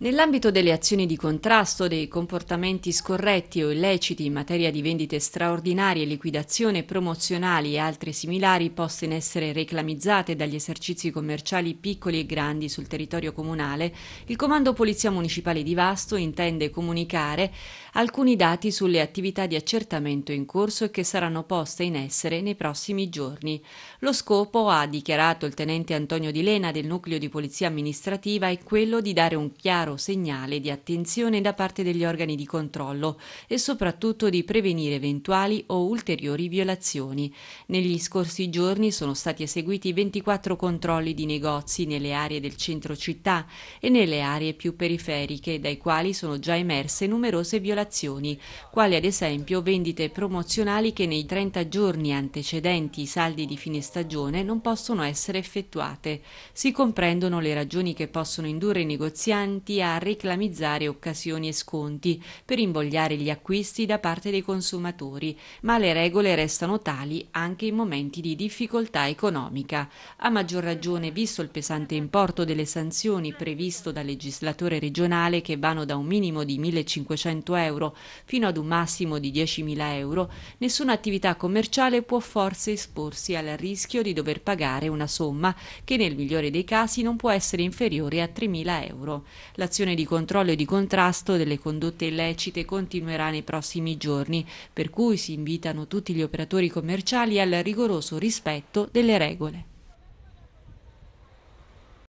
Nell'ambito delle azioni di contrasto dei comportamenti scorretti o illeciti in materia di vendite straordinarie, liquidazione promozionali e altre similari poste in essere reclamizzate dagli esercizi commerciali piccoli e grandi sul territorio comunale, il Comando Polizia Municipale di Vasto intende comunicare alcuni dati sulle attività di accertamento in corso e che saranno poste in essere nei prossimi giorni. Lo scopo, ha dichiarato il tenente Antonio Di Lena del Nucleo di Polizia Amministrativa, è quello di dare un chiaro chiaro segnale di attenzione da parte degli organi di controllo e soprattutto di prevenire eventuali o ulteriori violazioni. Negli scorsi giorni sono stati eseguiti 24 controlli di negozi nelle aree del centro città e nelle aree più periferiche, dai quali sono già emerse numerose violazioni, quali ad esempio vendite promozionali che nei 30 giorni antecedenti i saldi di fine stagione non possono essere effettuate. Si comprendono le ragioni che possono indurre i negozianti quindi a reclamizzare occasioni e sconti per invogliare gli acquisti da parte dei consumatori, ma le regole restano tali anche in momenti di difficoltà economica. A maggior ragione, visto il pesante importo delle sanzioni previsto dal legislatore regionale che vanno da un minimo di 1.500 euro fino ad un massimo di 10.000 euro, nessuna attività commerciale può forse esporsi al rischio di dover pagare una somma che nel migliore dei casi non può essere inferiore a 3.000 euro. La l'azione di controllo e di contrasto delle condotte illecite continuerà nei prossimi giorni, per cui si invitano tutti gli operatori commerciali al rigoroso rispetto delle regole.